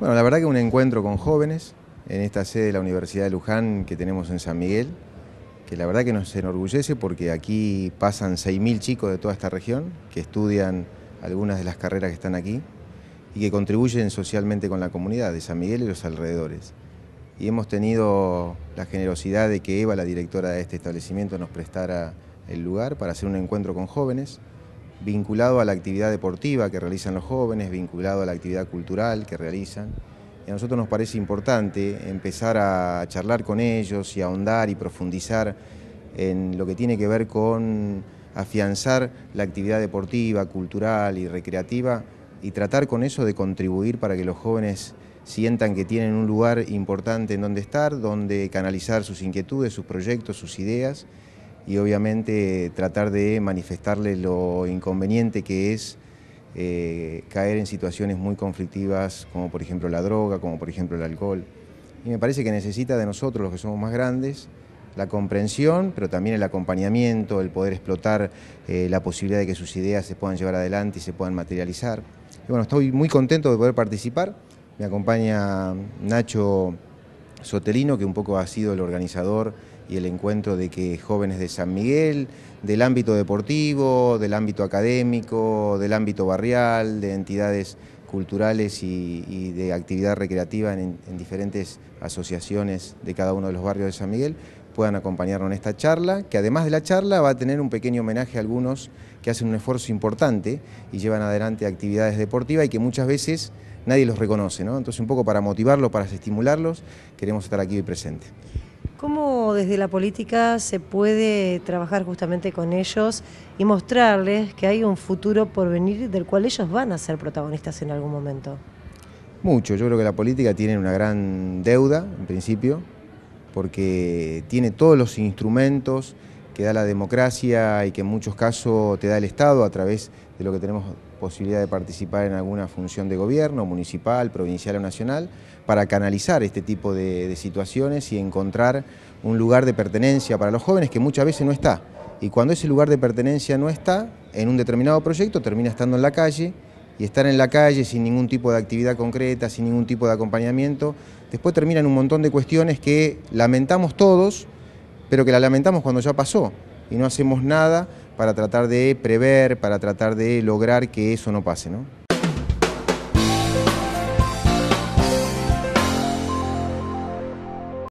Bueno, la verdad que un encuentro con jóvenes en esta sede de la Universidad de Luján que tenemos en San Miguel, que la verdad que nos enorgullece porque aquí pasan 6.000 chicos de toda esta región que estudian algunas de las carreras que están aquí y que contribuyen socialmente con la comunidad de San Miguel y los alrededores. Y hemos tenido la generosidad de que Eva, la directora de este establecimiento, nos prestara el lugar para hacer un encuentro con jóvenes vinculado a la actividad deportiva que realizan los jóvenes, vinculado a la actividad cultural que realizan. Y a nosotros nos parece importante empezar a charlar con ellos y ahondar y profundizar en lo que tiene que ver con afianzar la actividad deportiva, cultural y recreativa y tratar con eso de contribuir para que los jóvenes sientan que tienen un lugar importante en donde estar, donde canalizar sus inquietudes, sus proyectos, sus ideas y obviamente tratar de manifestarle lo inconveniente que es eh, caer en situaciones muy conflictivas como por ejemplo la droga, como por ejemplo el alcohol. Y me parece que necesita de nosotros, los que somos más grandes, la comprensión, pero también el acompañamiento, el poder explotar eh, la posibilidad de que sus ideas se puedan llevar adelante y se puedan materializar. Y bueno, estoy muy contento de poder participar. Me acompaña Nacho Sotelino, que un poco ha sido el organizador y el encuentro de que jóvenes de San Miguel, del ámbito deportivo, del ámbito académico, del ámbito barrial, de entidades culturales y, de actividad recreativa en, diferentes asociaciones de cada uno de los barrios de San Miguel, puedan acompañarnos en esta charla, que además de la charla va a tener un pequeño homenaje a algunos que hacen un esfuerzo importante y llevan adelante actividades deportivas y que muchas veces nadie los reconoce. Entonces un poco para motivarlos, para estimularlos, queremos estar aquí hoy presentes. ¿Cómo desde la política se puede trabajar justamente con ellos y mostrarles que hay un futuro por venir del cual ellos van a ser protagonistas en algún momento? Mucho, yo creo que la política tiene una gran deuda, en principio, porque tiene todos los instrumentos que da la democracia y que en muchos casos te da el Estado a través de lo que tenemos posibilidad de participar en alguna función de gobierno, municipal, provincial o nacional, para canalizar este tipo de, situaciones y encontrar un lugar de pertenencia para los jóvenes que muchas veces no está. Y cuando ese lugar de pertenencia no está, en un determinado proyecto termina estando en la calle, y estar en la calle sin ningún tipo de actividad concreta, sin ningún tipo de acompañamiento, después terminan un montón de cuestiones que lamentamos todos, pero que la lamentamos cuando ya pasó y no hacemos nada para tratar de prever, para tratar de lograr que eso no pase. ¿no?